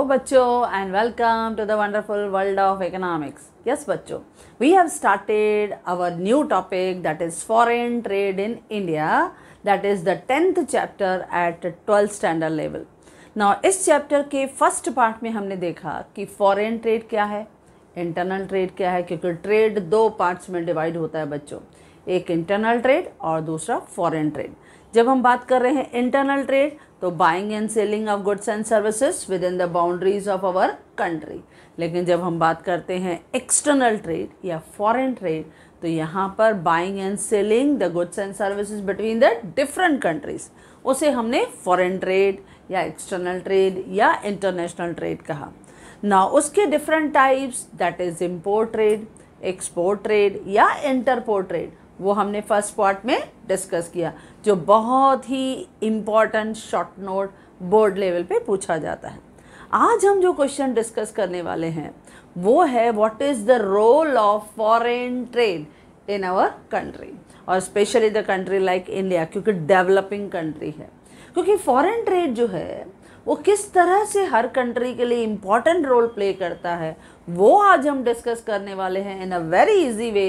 हो तो बच्चों and welcome to the wonderful world of economics yes बच्चों we have started our new topic that is foreign trade in India that is the tenth chapter at twelfth standard level now इस chapter के first part में हमने देखा कि foreign trade क्या है internal trade क्या है क्योंकि ट्रेड दो पार्ट्स में डिवाइड होता है बच्चों एक इंटरनल ट्रेड और दूसरा फॉरेन ट्रेड जब हम बात कर रहे हैं इंटरनल ट्रेड तो buying and selling of goods and services within the boundaries of our country लेकिन जब हम बात करते हैं एक्सटर्नल ट्रेड या फॉरेन ट्रेड तो यहाँ पर buying and selling the goods and services between the different countries उसे हमने फॉरेन ट्रेड या एक्सटर्नल ट्रेड या इंटरनेशनल ट्रेड कहा ना उसके different types that is import trade export trade या इंटरपोर्ट ट्रेड वो हमने फर्स्ट पार्ट में डिस्कस किया जो बहुत ही important short note board level पे पूछा जाता है आज हम जो क्वेश्चन डिस्कस करने वाले हैं वो है what is the role of foreign trade in our country और specially the country like India क्योंकि डेवलपिंग कंट्री है क्योंकि फॉरेन ट्रेड जो है वो किस तरह से हर कंट्री के लिए इम्पॉर्टेंट रोल प्ले करता है वो आज हम डिस्कस करने वाले हैं in a very easy way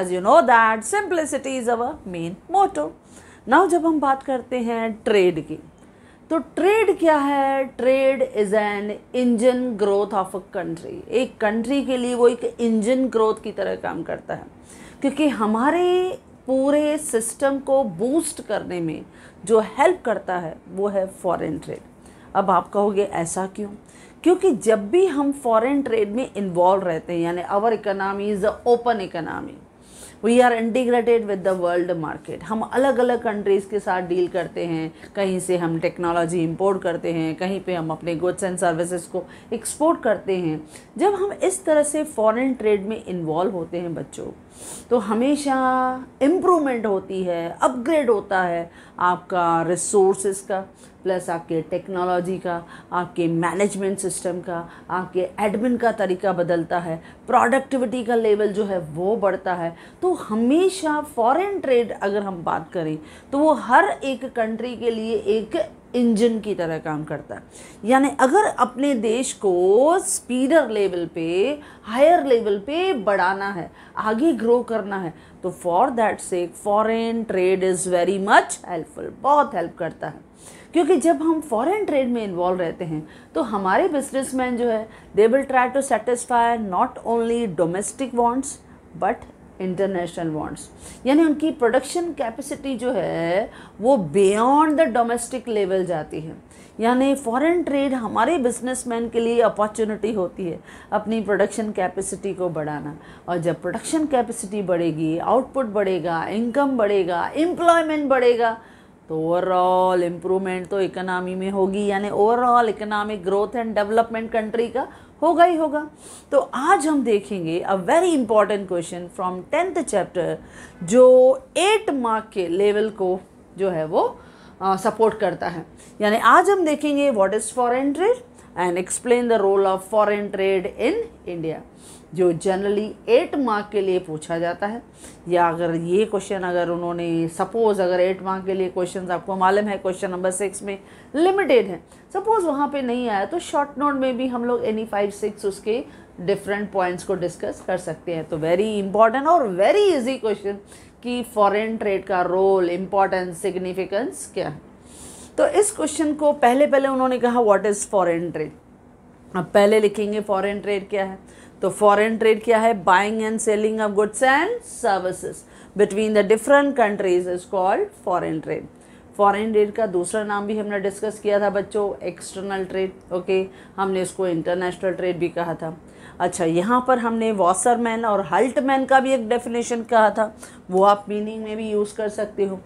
as you know that simplicity is our main motto now जब हम बात करते हैं ट्रेड की तो ट्रेड क्या है trade is an engine growth of a country एक कंट्री के लिए वो एक इंजन ग्रोथ की तरह काम करता है क्योंकि हमारे पूरे सिस्टम को बूस्ट करने में जो हेल्प करता है वो है फॉरेन ट्रेड अब आप कहोगे ऐसा क्यों क्योंकि जब भी हम फॉरेन ट्रेड में इन्वॉल्व रहते हैं यानी our economy is a open economy we are integrated with the world market हम अलग अलग कंट्रीज़ के साथ डील करते हैं कहीं से हम टेक्नोलॉजी इंपोर्ट करते हैं कहीं पे हम अपने गुड्स एंड सर्विसेज को एक्सपोर्ट करते हैं जब हम इस तरह से फॉरेन ट्रेड में इन्वॉल्व होते हैं बच्चों तो हमेशा इम्प्रूवमेंट होती है अपग्रेड होता है आपका रिसोर्सेज का प्लस आपके टेक्नोलॉजी का आपके मैनेजमेंट सिस्टम का आपके एडमिन का तरीका बदलता है प्रोडक्टिविटी का लेवल जो है वो बढ़ता है तो हमेशा फॉरेन ट्रेड अगर हम बात करें तो वो हर एक कंट्री के लिए एक इंजन की तरह काम करता है यानी अगर अपने देश को स्पीडर लेवल पे हायर लेवल पे बढ़ाना है आगे ग्रो करना है तो for that sake foreign trade is very much helpful बहुत हेल्प करता है क्योंकि जब हम फॉरेन ट्रेड में इन्वॉल्व रहते हैं तो हमारे बिजनेसमैन जो है they will try to satisfy not only domestic wants but international wants यानी उनकी प्रोडक्शन कैपेसिटी जो है वो बियॉन्ड द डोमेस्टिक लेवल जाती है यानी फॉरेन ट्रेड हमारे बिजनेसमैन के लिए अपॉर्चुनिटी होती है अपनी प्रोडक्शन कैपेसिटी को बढ़ाना और जब प्रोडक्शन कैपेसिटी बढ़ेगी आउटपुट बढ़ेगा इनकम बढ़ेगा एम्प्लॉयमेंट बढ़ेगा तो ओवरऑल इम्प्रूवमेंट तो इकोनॉमी में होगी यानी overall economic growth and development country का होगा ही होगा तो आज हम देखेंगे a very important question from tenth chapter जो एट मार्क के लेवल को जो है वो सपोर्ट uh, करता है यानी आज हम देखेंगे what is foreign trade and explain the role of foreign trade in India जो जनरली एट मार्क के लिए पूछा जाता है या अगर ये क्वेश्चन अगर उन्होंने सपोज़ अगर एट मार्क के लिए क्वेश्चन आपको मालूम है क्वेश्चन नंबर सिक्स में लिमिटेड है सपोज़ वहाँ पे नहीं आया तो शॉर्ट नोट में भी हम लोग एनी फाइव सिक्स उसके डिफरेंट पॉइंट्स को डिस्कस कर सकते हैं तो वेरी इंपॉर्टेंट और वेरी इजी क्वेश्चन कि फॉरेन ट्रेड का रोल इम्पॉर्टेंस सिग्निफिकेंस क्या है तो इस क्वेश्चन को पहले पहले उन्होंने कहा व्हाट इज़ फॉरेन ट्रेड अब पहले लिखेंगे फॉरेन ट्रेड क्या है तो फॉरेन ट्रेड क्या है buying and selling of goods and services between the different countries is called foreign trade foreign trade का दूसरा नाम भी हमने डिस्कस किया था बच्चों एक्सटर्नल ट्रेड ओके हमने इसको इंटरनेशनल ट्रेड भी कहा था अच्छा यहाँ पर हमने वॉसरमैन और हल्टमैन का भी एक डेफिनेशन कहा था वो आप मीनिंग में भी यूज़ कर सकते हो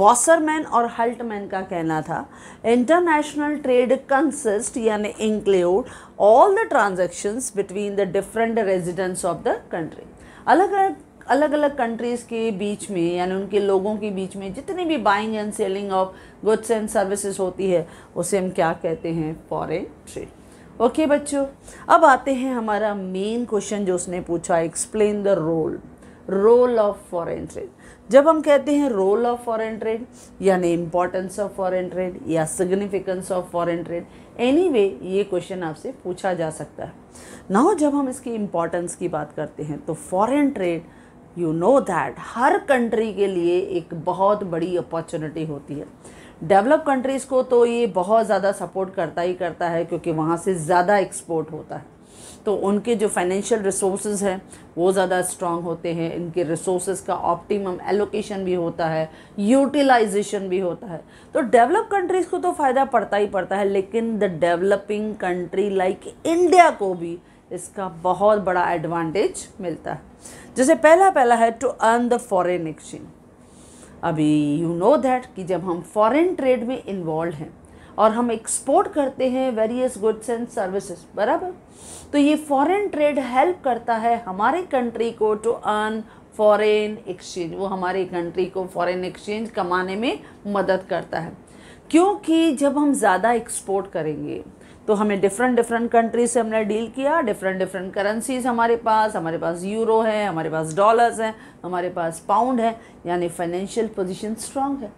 वॉसरमैन और हल्टमैन का कहना था इंटरनेशनल ट्रेड कंसिस्ट यानी include all the transactions between the different residents of the country अलग अलग अलग अलग कंट्रीज़ के बीच में यानी उनके लोगों के बीच में जितनी भी buying and selling of goods and services होती है उसे हम क्या कहते हैं फॉरेन ट्रेड ओके okay, बच्चों अब आते हैं हमारा मेन क्वेश्चन जो उसने पूछा explain the role role of foreign trade जब हम कहते हैं रोल ऑफ फॉरेन ट्रेड यानी इम्पॉर्टेंस ऑफ फॉरेन ट्रेड या significance of foreign trade anyway ये क्वेश्चन आपसे पूछा जा सकता है नाउ जब हम इसकी इम्पॉर्टेंस की बात करते हैं तो foreign trade you know that हर कंट्री के लिए एक बहुत बड़ी अपॉर्चुनिटी होती है डेवलप कंट्रीज़ को तो ये बहुत ज़्यादा सपोर्ट करता ही करता है क्योंकि वहाँ से ज़्यादा एक्सपोर्ट होता है तो उनके जो फाइनेंशियल रिसोर्स हैं वो ज़्यादा स्ट्रांग होते हैं इनके रिसोर्स का ऑप्टिमम एलोकेशन भी होता है यूटिलाइजेशन भी होता है तो डेवलप कंट्रीज़ को तो फ़ायदा पड़ता ही पड़ता है लेकिन the developing country like India को भी इसका बहुत बड़ा एडवांटेज मिलता है जैसे पहला पहला है to earn the foreign exchange अभी यू नो दैट कि जब हम फॉरेन ट्रेड में इन्वॉल्व हैं और हम एक्सपोर्ट करते हैं वेरियस गुड्स एंड सर्विसेज बराबर तो ये फॉरेन ट्रेड हेल्प करता है हमारे कंट्री को टू अर्न फॉरेन एक्सचेंज वो हमारे कंट्री को फॉरेन एक्सचेंज कमाने में मदद करता है क्योंकि जब हम ज़्यादा एक्सपोर्ट करेंगे तो हमें डिफरेंट डिफरेंट कंट्रीज से हमने डील किया डिफरेंट डिफरेंट करेंसीज हमारे पास हमारे पास यूरो है हमारे पास डॉलर्स हैं हमारे पास पाउंड है यानी फाइनेंशियल पोजीशन स्ट्रांग है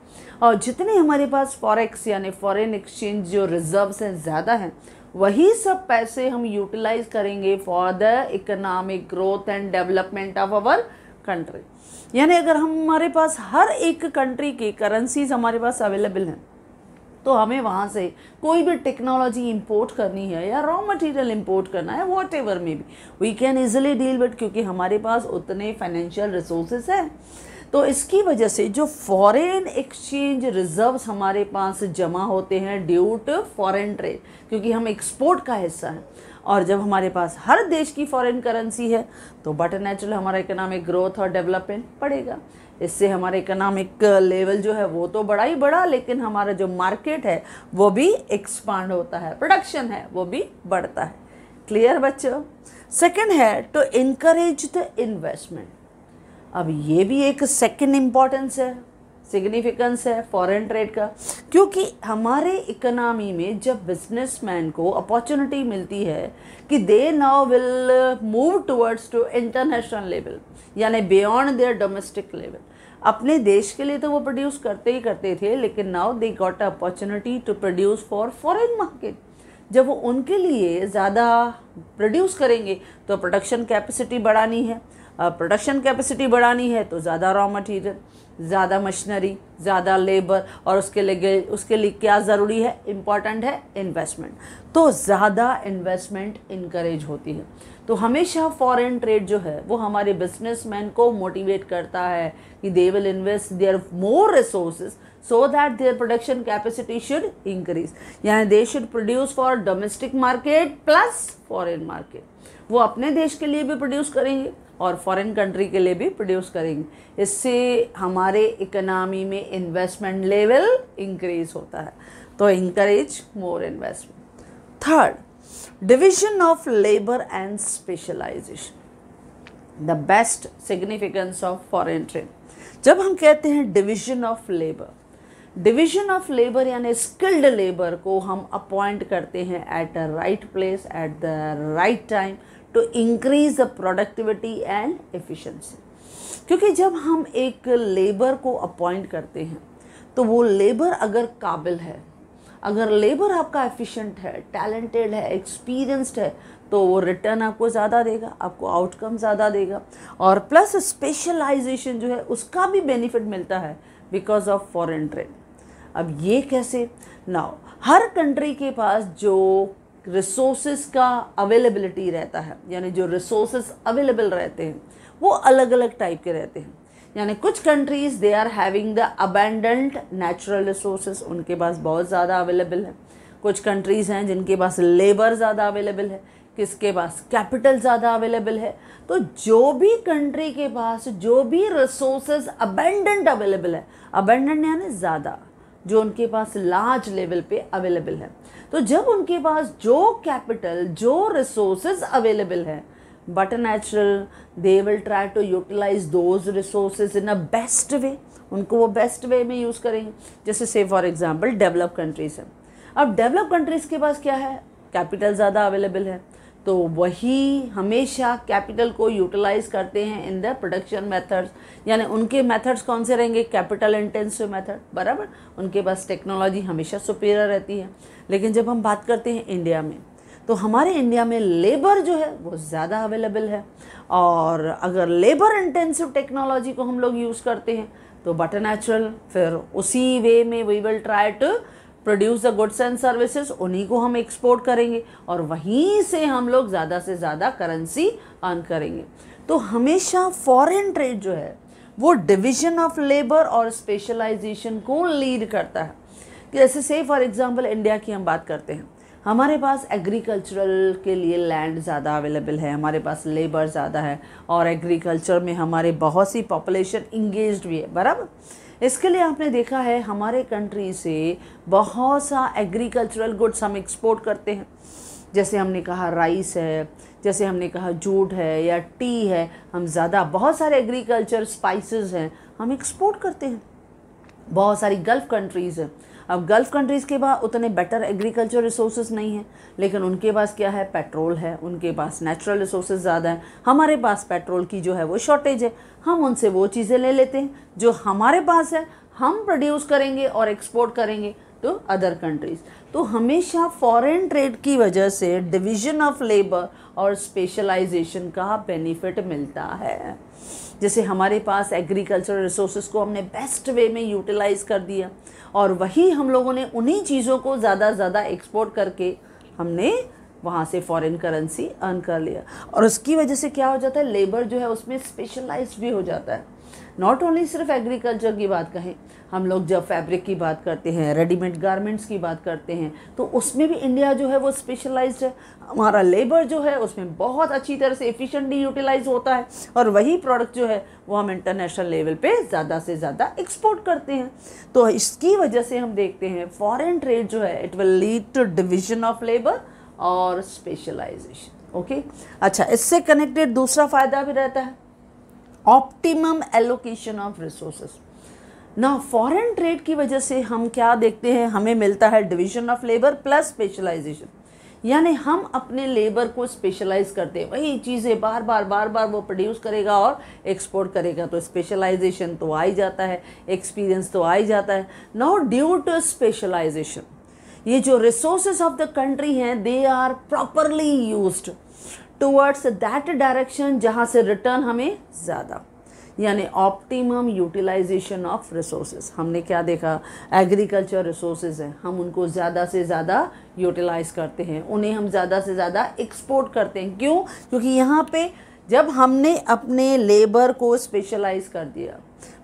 और जितने हमारे पास फॉरेक्स यानी फॉरेन एक्सचेंज जो रिजर्व्स हैं ज़्यादा हैं वही सब पैसे हम यूटिलाइज करेंगे for the economic growth and development of our country यानी अगर हमारे पास हर एक कंट्री की करेंसीज हमारे पास अवेलेबल हैं तो हमें वहाँ से कोई भी टेक्नोलॉजी इंपोर्ट करनी है या रॉ मटेरियल इंपोर्ट करना है वॉट एवर में भी we can easily deal but क्योंकि हमारे पास उतने फाइनेंशियल रिसोर्सेज हैं तो इसकी वजह से जो फॉरेन एक्सचेंज रिजर्व्स हमारे पास जमा होते हैं ड्यू टू फॉरेन ट्रेड क्योंकि हम एक्सपोर्ट का हिस्सा हैं और जब हमारे पास हर देश की फॉरेन करेंसी है तो बट नेचुरल हमारा इकोनॉमिक ग्रोथ और डेवलपमेंट बढ़ेगा इससे हमारे इकोनॉमिक लेवल जो है वो तो बड़ा ही बड़ा लेकिन हमारा जो मार्केट है वो भी एक्सपांड होता है प्रोडक्शन है वो भी बढ़ता है क्लियर बच्चों सेकंड है टू इनकरेज द इन्वेस्टमेंट अब ये भी एक सेकंड इम्पॉर्टेंस है सिग्निफिकेंस है फॉरेन ट्रेड का क्योंकि हमारे इकोनॉमी में जब बिजनेसमैन को अपॉर्चुनिटी मिलती है कि they now will move towards to international level यानी बियॉन्ड देयर डोमेस्टिक लेवल अपने देश के लिए तो वो प्रोड्यूस करते ही करते थे लेकिन now they got opportunity to produce for foreign market जब वो उनके लिए ज़्यादा प्रोड्यूस करेंगे तो प्रोडक्शन कैपेसिटी बढ़ानी है प्रोडक्शन कैपेसिटी बढ़ानी है तो ज़्यादा रॉ मटेरियल ज़्यादा मशीनरी ज़्यादा लेबर और उसके लिए उसके लिए क्या ज़रूरी है इम्पॉर्टेंट है इन्वेस्टमेंट तो ज़्यादा इन्वेस्टमेंट इनक्रेज होती है तो हमेशा फॉरेन ट्रेड जो है वो हमारे बिजनेसमैन को मोटिवेट करता है कि they will invest their more resources so that their production capacity should increase यानी they should produce for domestic market plus foreign market वो अपने देश के लिए भी प्रोड्यूस करेंगे और फॉरेन कंट्री के लिए भी प्रोड्यूस करेंगे इससे हमारे इकोनॉमी में इन्वेस्टमेंट लेवल इंक्रीज होता है तो encourage more investment third division of labour and specialisation the best significance of foreign trade जब हम कहते हैं division of labour division of labour यानी स्किल्ड लेबर को हम अपॉइंट करते हैं at the right place at the right time to increase the productivity and efficiency क्योंकि जब हम एक लेबर को अपॉइंट करते हैं तो वो लेबर अगर काबिल है अगर लेबर आपका एफिशिएंट है टैलेंटेड है एक्सपीरियंस्ड है तो वो रिटर्न आपको ज़्यादा देगा आपको आउटकम ज़्यादा देगा और प्लस स्पेशलाइजेशन जो है उसका भी बेनिफिट मिलता है बिकॉज ऑफ फॉरेन ट्रेड अब ये कैसे नाउ हर कंट्री के पास जो रिसोर्स का अवेलेबिलिटी रहता है यानी जो रिसोर्स अवेलेबल रहते हैं वो अलग अलग टाइप के रहते हैं यानी कुछ countries they are having the abundant natural resource उनके पास बहुत ज़्यादा अवेलेबल है कुछ कंट्रीज़ हैं जिनके पास लेबर ज़्यादा अवेलेबल है किसके पास कैपिटल ज़्यादा अवेलेबल है तो जो भी कंट्री के पास जो भी रिसोर्स अबेंडेंट अवेलेबल है अबेंडेंट यानी ज़्यादा जो उनके पास लार्ज लेवल पे अवेलेबल है तो जब उनके पास जो कैपिटल जो रिसोर्सेज अवेलेबल है but natural they will try to utilise those resource in a best way उनको वो बेस्ट वे में यूज़ करेंगे जैसे से फॉर एग्जांपल डेवलप कंट्रीज़ हैं अब डेवलप कंट्रीज़ के पास क्या है कैपिटल ज़्यादा अवेलेबल है तो वही हमेशा कैपिटल को यूटिलाइज करते हैं इन द प्रोडक्शन मेथड्स यानी उनके मेथड्स कौन से रहेंगे कैपिटल इंटेंसिव मेथड बराबर उनके पास टेक्नोलॉजी हमेशा सुपीरियर रहती है लेकिन जब हम बात करते हैं इंडिया में तो हमारे इंडिया में लेबर जो है वो ज़्यादा अवेलेबल है और अगर लेबर इंटेंसिव टेक्नोलॉजी को हम लोग यूज़ करते हैं तो बटर नेचुरल फिर उसी वे में we will try to produce the goods and services उन्हीं को हम एक्सपोर्ट करेंगे और वहीं से हम लोग ज़्यादा से ज़्यादा करेंसी अर्न करेंगे तो हमेशा फॉरेन ट्रेड जो है वो डिवीजन ऑफ लेबर और स्पेशलाइजेशन को लीड करता है जैसे से फॉर एग्जांपल इंडिया की हम बात करते हैं हमारे पास एग्रीकल्चरल के लिए लैंड ज़्यादा अवेलेबल है हमारे पास लेबर ज़्यादा है और एग्रीकल्चर में हमारे बहुत सी पॉपुलेशन इंगेज भी है बराबर इसके लिए आपने देखा है हमारे कंट्री से बहुत सा एग्रीकल्चरल गुड्स हम एक्सपोर्ट करते हैं जैसे हमने कहा राइस है जैसे हमने कहा जूट है या टी है हम ज़्यादा बहुत सारे एग्रीकल्चर स्पाइसेस हैं हम एक्सपोर्ट करते हैं बहुत सारी गल्फ़ कंट्रीज़ हैं अब गल्फ़ कंट्रीज़ के पास उतने बेटर एग्रीकल्चर रिसोर्स नहीं है लेकिन उनके पास क्या है पेट्रोल है उनके पास नेचुरल रिसोर्स ज़्यादा हैं हमारे पास पेट्रोल की जो है वो शॉर्टेज है हम उनसे वो चीज़ें ले लेते हैं जो हमारे पास है हम प्रोड्यूस करेंगे और एक्सपोर्ट करेंगे टू अदर कंट्रीज़ तो हमेशा फॉरेन ट्रेड की वजह से डिवीज़न ऑफ लेबर और स्पेशलाइजेशन का बेनिफिट मिलता है जैसे हमारे पास एग्रीकल्चरल रिसोर्स को हमने बेस्ट वे में यूटिलाइज़ कर दिया और वही हम लोगों ने उन्हीं चीज़ों को ज़्यादा ज़्यादा एक्सपोर्ट करके हमने वहाँ से फॉरेन करेंसी अर्न कर लिया और उसकी वजह से क्या हो जाता है लेबर जो है उसमें स्पेशलाइज भी हो जाता है नॉट ओनली सिर्फ एग्रीकल्चर की बात कहें हम लोग जब फैब्रिक की बात करते हैं रेडीमेड गारमेंट्स की बात करते हैं तो उसमें भी इंडिया जो है वो स्पेशलाइज है हमारा लेबर जो है उसमें बहुत अच्छी तरह से एफिशिएंटली यूटिलाइज होता है और वही प्रोडक्ट जो है वो हम इंटरनेशनल लेवल पे ज़्यादा से ज़्यादा एक्सपोर्ट करते हैं तो इसकी वजह से हम देखते हैं फॉरेन ट्रेड जो है it will lead to division of labour और स्पेशलाइजेशन ओके अच्छा इससे कनेक्टेड दूसरा फ़ायदा भी रहता है ऑप्टिमम एलोकेशन ऑफ रिसोर्सेस ना फॉरेन ट्रेड की वजह से हम क्या देखते हैं हमें मिलता है division of labour plus specialisation यानी हम अपने लेबर को स्पेशलाइज करते हैं वही चीज़ें बार बार बार बार वो प्रोड्यूस करेगा और एक्सपोर्ट करेगा तो स्पेशलाइजेशन तो आ ही जाता है एक्सपीरियंस तो आ ही जाता है नाउ ड्यू टू स्पेशलाइजेशन ये जो रिसोर्सेज ऑफ द कंट्री हैं they are properly used towards that direction जहाँ से रिटर्न हमें ज़्यादा यानी ऑप्टिमम यूटिलाइजेशन ऑफ रिसोर्सेज हमने क्या देखा एग्रीकल्चर रिसोर्सेज हैं हम उनको ज़्यादा से ज़्यादा यूटिलाइज करते हैं उन्हें हम ज़्यादा से ज़्यादा एक्सपोर्ट करते हैं क्यों क्योंकि यहाँ पे जब हमने अपने लेबर को स्पेशलाइज कर दिया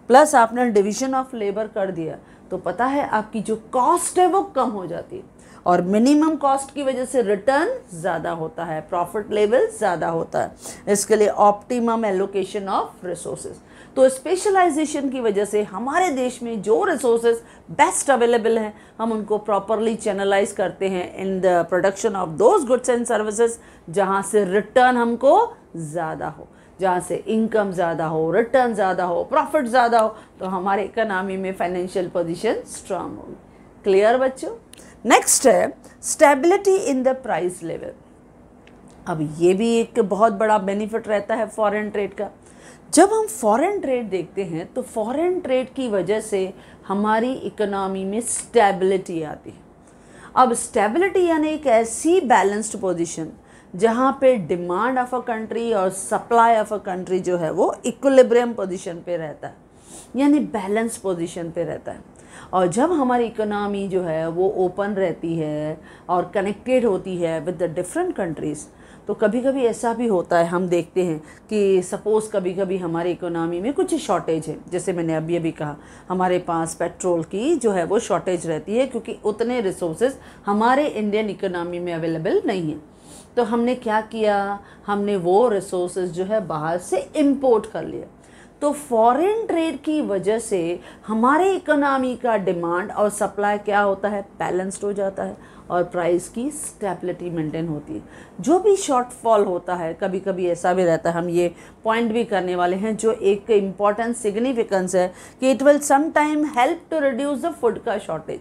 प्लस आपने डिवीजन ऑफ लेबर कर दिया तो पता है आपकी जो कॉस्ट है वो कम हो जाती है और मिनिमम कॉस्ट की वजह से रिटर्न ज़्यादा होता है प्रॉफिट लेवल ज़्यादा होता है इसके लिए ऑप्टिमम एलोकेशन ऑफ रिसोर्सेज तो स्पेशलाइजेशन की वजह से हमारे देश में जो रिसोर्सेज बेस्ट अवेलेबल हैं हम उनको प्रॉपरली चैनलाइज करते हैं in the production of those goods and services जहाँ से रिटर्न हमको ज़्यादा हो जहाँ से इनकम ज़्यादा हो रिटर्न ज़्यादा हो प्रॉफिट ज़्यादा हो तो हमारे इकनॉमी में फाइनेंशियल पोजिशन स्ट्रांग होगी क्लियर बच्चों नेक्स्ट है stability in the price level अब ये भी एक बहुत बड़ा बेनिफिट रहता है फॉरेन ट्रेड का जब हम फॉरेन ट्रेड देखते हैं तो फॉरेन ट्रेड की वजह से हमारी इकोनॉमी में स्टेबिलिटी आती है अब स्टेबिलिटी यानी एक ऐसी बैलेंस्ड पोजीशन जहाँ पे डिमांड ऑफ अ कंट्री और सप्लाई ऑफ अ कंट्री जो है वो इक्वलिब्रियम पोजीशन पे रहता है यानी बैलेंस पोजीशन पे रहता है और जब हमारी इकोनॉमी जो है वो ओपन रहती है और कनेक्टेड होती है विद द डिफरेंट कंट्रीज़ तो कभी कभी ऐसा भी होता है हम देखते हैं कि सपोज़ कभी कभी हमारे इकोनॉमी में कुछ शॉर्टेज है जैसे मैंने अभी अभी कहा हमारे पास पेट्रोल की जो है वो शॉर्टेज रहती है क्योंकि उतने रिसोर्सेज हमारे इंडियन इकोनॉमी में अवेलेबल नहीं है तो हमने क्या किया हमने वो रिसोर्सेज जो है बाहर से इम्पोर्ट कर लिया तो फॉरेन ट्रेड की वजह से हमारे इकोनॉमी का डिमांड और सप्लाई क्या होता है बैलेंस्ड हो जाता है और प्राइस की स्टेबिलिटी मेंटेन होती है जो भी शॉर्टफॉल होता है कभी कभी ऐसा भी रहता है हम ये पॉइंट भी करने वाले हैं जो एक इम्पॉर्टेंट सिग्निफिकेंस है कि it will some time help to reduce the food का शॉर्टेज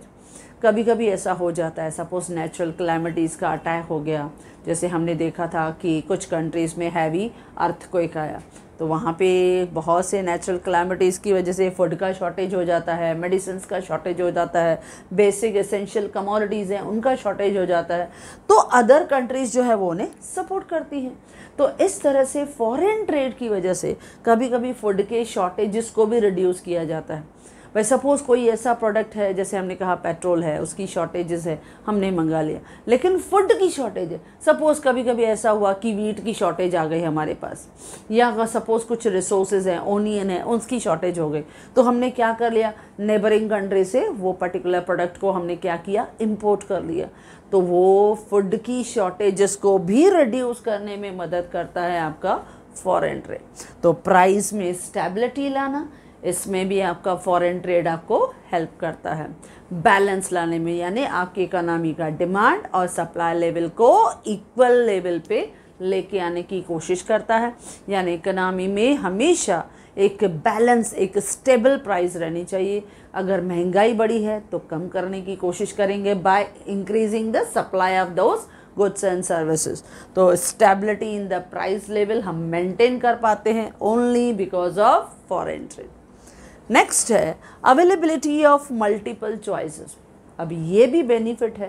कभी कभी ऐसा हो जाता है सपोज़ नेचुरल क्लैमिटीज़ का अटैक हो गया जैसे हमने देखा था कि कुछ कंट्रीज़ में हैवी अर्थ एक आया तो वहाँ पे बहुत से नेचुरल क्लैमिटीज़ की वजह से फूड का शॉर्टेज हो जाता है मेडिसिन का शॉर्टेज हो जाता है बेसिक एसेंशियल कमोडिटीज़ हैं उनका शॉर्टेज हो जाता है तो अदर कंट्रीज़ जो है वो उन्हें सपोर्ट करती हैं तो इस तरह से फॉरेन ट्रेड की वजह से कभी कभी फूड के शॉर्टेज को भी रिड्यूस किया जाता है भाई सपोज़ कोई ऐसा प्रोडक्ट है जैसे हमने कहा पेट्रोल है उसकी शॉर्टेजेस है हमने मंगा लिया लेकिन फूड की शॉर्टेज है सपोज़ कभी कभी ऐसा हुआ कि वीट की शॉर्टेज आ गई हमारे पास या अगर सपोज़ कुछ रिसोर्सेज हैं ओनियन है उसकी शॉर्टेज हो गई तो हमने क्या कर लिया नेबरिंग कंट्री से वो पर्टिकुलर प्रोडक्ट को हमने क्या किया इम्पोर्ट कर लिया तो वो फूड की शॉर्टेजेस को भी रिड्यूस करने में मदद करता है आपका फॉरेन ट्रेड तो प्राइस में स्टेबिलिटी लाना इसमें भी आपका फॉरेन ट्रेड आपको हेल्प करता है बैलेंस लाने में यानी आपकी इकोनॉमी का डिमांड और सप्लाई लेवल को इक्वल लेवल पे लेके आने की कोशिश करता है यानी इकोनॉमी में हमेशा एक बैलेंस एक स्टेबल प्राइस रहनी चाहिए अगर महंगाई बढ़ी है तो कम करने की कोशिश करेंगे by increasing the supply of those goods and services तो stability in the price level हम मेंटेन कर पाते हैं only because of foreign trade next है अवेलेबिलिटी ऑफ मल्टीपल चॉइसेस अब ये भी बेनिफिट है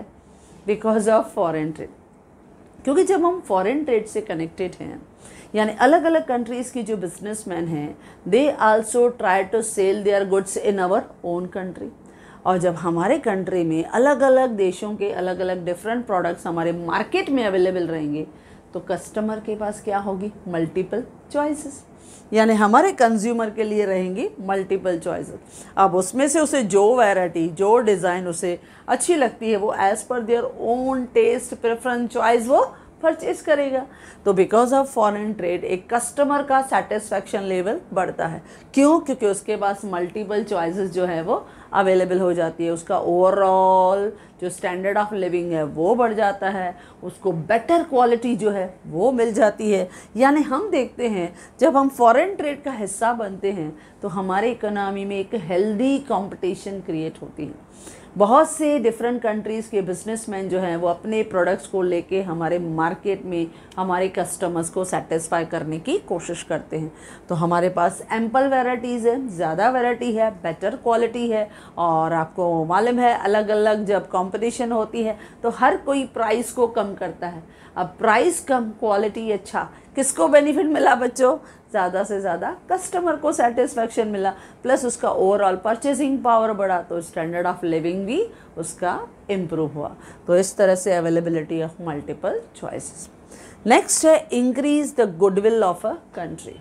बिकॉज ऑफ फॉरेन ट्रेड क्योंकि जब हम फॉरेन ट्रेड से कनेक्टेड हैं यानी अलग अलग कंट्रीज़ की जो बिजनेसमैन हैं they also try to sell their goods in our own country और जब हमारे कंट्री में अलग अलग देशों के अलग अलग डिफरेंट प्रोडक्ट्स हमारे मार्केट में अवेलेबल रहेंगे तो कस्टमर के पास क्या होगी मल्टीपल चॉइसेस यानी हमारे कंज्यूमर के लिए रहेंगी मल्टीपल चॉइस अब उसमें से उसे जो वैरायटी जो डिज़ाइन उसे अच्छी लगती है वो as per their own taste preference choice वो परचेज करेगा तो बिकॉज ऑफ फॉरेन ट्रेड एक कस्टमर का सेटिस्फेक्शन लेवल बढ़ता है क्यों क्योंकि उसके पास मल्टीपल चॉइसेस जो है वो अवेलेबल हो जाती है उसका ओवरऑल जो स्टैंडर्ड ऑफ लिविंग है वो बढ़ जाता है उसको बेटर क्वालिटी जो है वो मिल जाती है यानी हम देखते हैं जब हम फॉरेन ट्रेड का हिस्सा बनते हैं तो हमारे इकोनॉमी में एक हेल्दी कंपटीशन क्रिएट होती है बहुत से डिफरेंट कंट्रीज़ के बिजनेसमैन जो हैं वो अपने प्रोडक्ट्स को लेके हमारे मार्केट में हमारे कस्टमर्स को सेटिस्फाई करने की कोशिश करते हैं तो हमारे पास एम्पल वेराइटीज़ है ज़्यादा वेराइटी है बेटर क्वालिटी है और आपको मालूम है अलग अलग जब कंपटीशन होती है तो हर कोई प्राइस को कम करता है अब प्राइस कम क्वालिटी अच्छा किसको बेनिफिट मिला बच्चों ज़्यादा से ज़्यादा कस्टमर को सेटिस्फेक्शन मिला प्लस उसका ओवरऑल परचेसिंग पावर बढ़ा तो स्टैंडर्ड ऑफ लिविंग भी उसका इम्प्रूव हुआ तो इस तरह से availability of multiple choices next है increase the goodwill of a country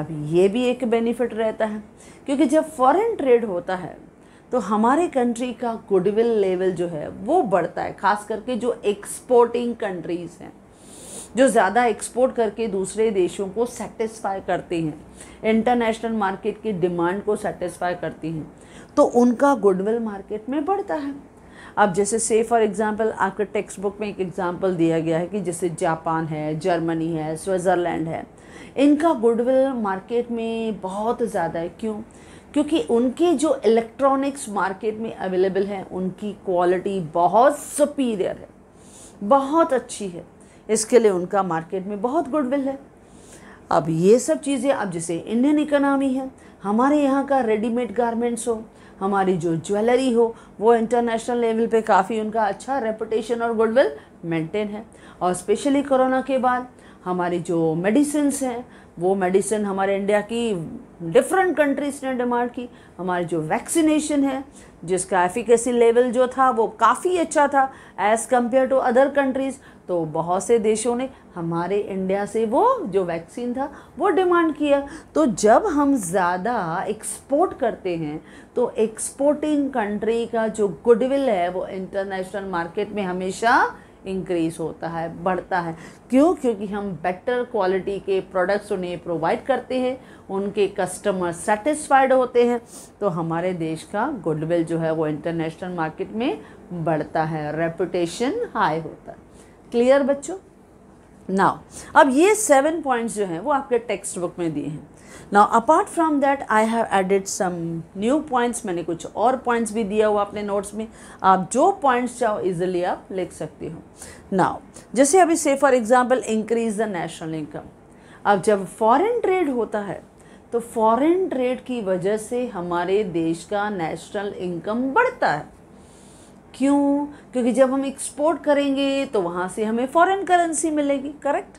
अब ये भी एक बेनिफिट रहता है क्योंकि जब फॉरेन ट्रेड होता है तो हमारे कंट्री का गुडविल लेवल जो है वो बढ़ता है खास करके जो एक्सपोर्टिंग कंट्रीज़ हैं जो ज़्यादा एक्सपोर्ट करके दूसरे देशों को सेटिस्फाई करती हैं इंटरनेशनल मार्केट की डिमांड को सेटिस्फाई करती हैं तो उनका गुडविल मार्केट में बढ़ता है अब जैसे से फॉर एग्ज़ाम्पल आपके टेक्स्ट बुक में एक एग्ज़ाम्पल दिया गया है कि जैसे जापान है जर्मनी है स्विट्ज़रलैंड है इनका गुडविल मार्केट में बहुत ज़्यादा है क्यों क्योंकि उनके जो इलेक्ट्रॉनिक्स मार्केट में अवेलेबल हैं उनकी क्वालिटी बहुत सुपीरियर है बहुत अच्छी है इसके लिए उनका मार्केट में बहुत गुडविल है अब ये सब चीज़ें अब जैसे इंडियन इकोनॉमी है हमारे यहाँ का रेडीमेड गारमेंट्स हो हमारी जो ज्वेलरी हो वो इंटरनेशनल लेवल पे काफ़ी उनका अच्छा रेपुटेशन और गुडविल मेंटेन है और स्पेशली कोरोना के बाद हमारी जो मेडिसिन हैं वो मेडिसिन हमारे इंडिया की डिफरेंट कंट्रीज़ ने डिमांड की हमारी जो वैक्सीनेशन है जिसका एफिकेसी लेवल जो था वो काफ़ी अच्छा था as compare to other countries तो बहुत से देशों ने हमारे इंडिया से वो जो वैक्सीन था वो डिमांड किया तो जब हम ज़्यादा एक्सपोर्ट करते हैं तो एक्सपोर्टिंग कंट्री का जो गुडविल है वो इंटरनेशनल मार्केट में हमेशा इंक्रीज होता है बढ़ता है क्यों क्योंकि हम बेटर क्वालिटी के प्रोडक्ट्स उन्हें प्रोवाइड करते हैं उनके कस्टमर सेटिस्फाइड होते हैं तो हमारे देश का गुडविल जो है वो इंटरनेशनल मार्केट में बढ़ता है रेपुटेशन हाई होता है क्लियर बच्चों नाउ अब ये सेवन पॉइंट्स जो हैं वो आपके टेक्स्ट बुक में दिए हैं now apart from that I have added some new points मैंने कुछ और पॉइंट्स भी दिया हुआ अपने नोट्स में आप जो पॉइंट्स चाहो इजिली आप लिख सकते हो नाउ जैसे अभी से for example increase the national income अब जब फॉरन ट्रेड होता है तो फॉरेन ट्रेड की वजह से हमारे देश का नेशनल इनकम बढ़ता है क्यों क्योंकि जब हम एक्सपोर्ट करेंगे तो वहाँ से हमें फॉरेन करेंसी मिलेगी करेक्ट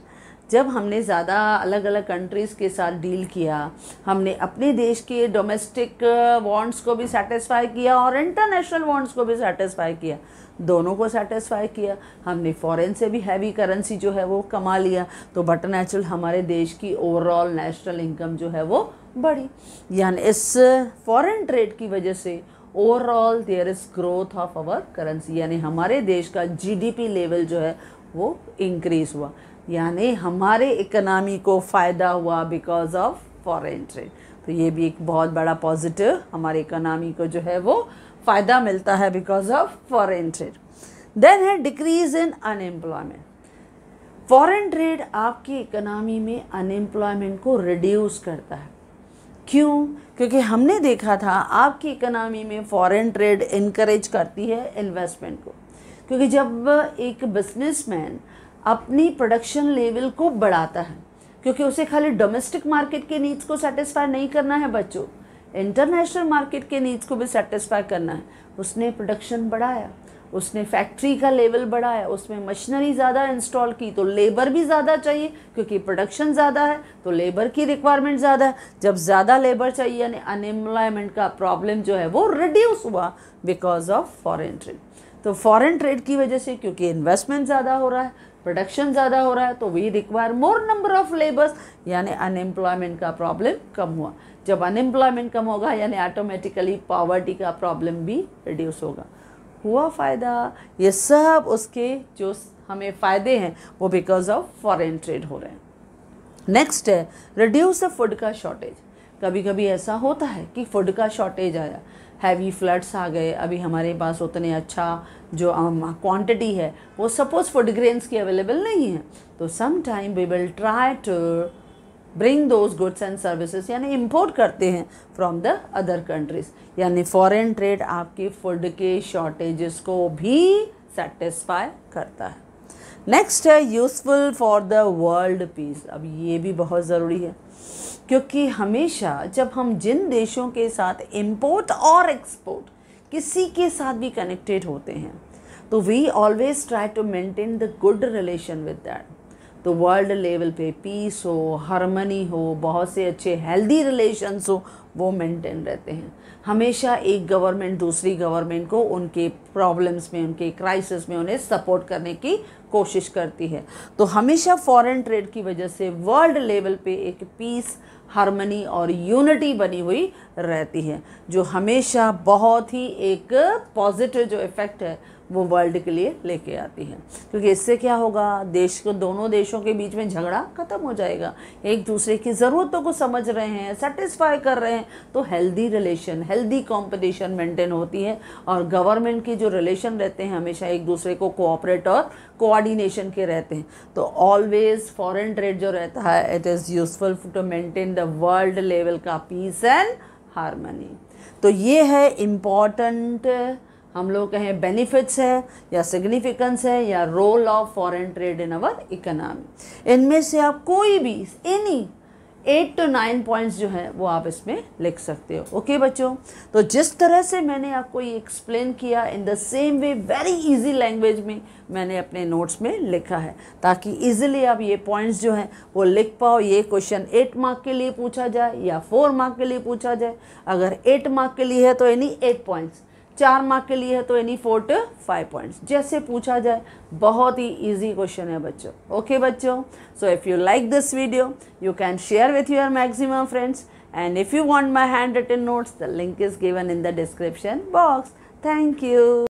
जब हमने ज़्यादा अलग अलग कंट्रीज़ के साथ डील किया हमने अपने देश के डोमेस्टिक वांट्स uh, को भी सेटिस्फाई किया और इंटरनेशनल वांट्स को भी सेटिस्फाई किया दोनों को सेटिस्फाई किया हमने फॉरेन से भी हैवी करेंसी जो है वो कमा लिया तो बट नेचुरल हमारे देश की ओवरऑल नेशनल इनकम जो है वो बढ़ी यानी इस फॉरेन ट्रेड की वजह से overall there is growth of our currency यानी हमारे देश का जीडीपी लेवल जो है वो इंक्रीज़ हुआ यानी हमारे इकनॉमी को फ़ायदा हुआ बिकॉज ऑफ फॉरेन ट्रेड तो ये भी एक बहुत बड़ा पॉजिटिव हमारे इकोनॉमी को जो है वो फ़ायदा मिलता है because of foreign trade then है decrease in unemployment foreign trade आपकी इकोनॉमी में अनएम्प्लॉयमेंट को रिड्यूस करता है क्यों क्योंकि हमने देखा था आपकी इकनॉमी में फॉरेन ट्रेड इनक्रेज करती है इन्वेस्टमेंट को क्योंकि जब एक बिजनेसमैन अपनी प्रोडक्शन लेवल को बढ़ाता है क्योंकि उसे खाली डोमेस्टिक मार्केट के नीड्स को सेटिस्फाई नहीं करना है बच्चों इंटरनेशनल मार्केट के नीड्स को भी सेटिस्फाई करना है उसने प्रोडक्शन बढ़ाया उसने फैक्ट्री का लेवल बढ़ाया उसमें मशीनरी ज़्यादा इंस्टॉल की तो लेबर भी ज़्यादा चाहिए क्योंकि प्रोडक्शन ज़्यादा है तो लेबर की रिक्वायरमेंट ज़्यादा है जब ज़्यादा लेबर चाहिए यानी अनएम्प्लॉयमेंट का प्रॉब्लम जो है वो रिड्यूस हुआ बिकॉज ऑफ फॉरेन ट्रेड तो फॉरेन ट्रेड की वजह से क्योंकि इन्वेस्टमेंट ज़्यादा हो रहा है प्रोडक्शन ज़्यादा हो रहा है तो we require more number of labours यानी अनएम्प्लॉयमेंट का प्रॉब्लम कम हुआ जब अनएम्प्लॉयमेंट कम होगा यानी ऑटोमेटिकली पॉवर्टी का प्रॉब्लम भी रिड्यूस होगा हुआ फ़ायदा ये सब उसके जो हमें फ़ायदे हैं वो बिकॉज ऑफ फॉरेन ट्रेड हो रहे हैं नेक्स्ट है रिड्यूस द फूड का शॉर्टेज कभी कभी ऐसा होता है कि फूड का शॉर्टेज आया हैवी फ्लड्स आ गए अभी हमारे पास उतने अच्छा जो क्वांटिटी um, है वो सपोज़ फूड ग्रेन्स की अवेलेबल नहीं है तो some time we will try to bring those goods and services यानी इम्पोर्ट करते हैं फ्रॉम द अदर कंट्रीज यानी फॉरेन ट्रेड आपकी फूड के शॉर्टेजेस को भी सेटिस्फाई करता है नेक्स्ट है useful for the world peace अब ये भी बहुत ज़रूरी है क्योंकि हमेशा जब हम जिन देशों के साथ इम्पोर्ट और एक्सपोर्ट किसी के साथ भी कनेक्टेड होते हैं तो we always try to maintain the good relation with that तो वर्ल्ड लेवल पे पीस हो हारमनी हो बहुत से अच्छे हेल्दी रिलेशंस हो वो मेंटेन रहते हैं हमेशा एक गवर्नमेंट दूसरी गवर्नमेंट को उनके प्रॉब्लम्स में उनके क्राइसिस में उन्हें सपोर्ट करने की कोशिश करती है तो हमेशा फॉरेन ट्रेड की वजह से वर्ल्ड लेवल पे एक पीस हारमनी और यूनिटी बनी हुई रहती है जो हमेशा बहुत ही एक पॉजिटिव जो इफ़ेक्ट है वो वर्ल्ड के लिए लेके आती है क्योंकि इससे क्या होगा देश को दोनों देशों के बीच में झगड़ा ख़त्म हो जाएगा एक दूसरे की ज़रूरतों को समझ रहे हैं सेटिस्फाई कर रहे हैं तो healthy relation healthy competition maintain होती है और गवर्नमेंट के जो रिलेशन रहते हैं हमेशा एक दूसरे को कोऑपरेट और कोऑर्डिनेशन के रहते हैं तो ऑलवेज फॉरेन ट्रेड जो रहता है it is useful to maintain the world level का पीस एंड हारमोनी तो ये है इम्पॉर्टेंट हम लोग कहें बेनिफिट्स है या सिग्निफिकेंस है या role of foreign trade in our economy इनमें से आप कोई भी any eight to nine points जो है वो आप इसमें लिख सकते हो ओके बच्चों तो जिस तरह से मैंने आपको ये एक्सप्लेन किया in the same way very easy language में मैंने अपने नोट्स में लिखा है ताकि इजीली आप ये पॉइंट्स जो हैं वो लिख पाओ ये क्वेश्चन एट मार्क के लिए पूछा जाए या फोर मार्क के लिए पूछा जाए अगर एट मार्क के लिए है तो एनी एट पॉइंट्स चार मार्क के लिए है तो any four to five points जैसे पूछा जाए बहुत ही इजी क्वेश्चन है बच्चों ओके बच्चों so if you like this video you can share with your maximum friends and if you want my handwritten notes the link is given in the description box thank you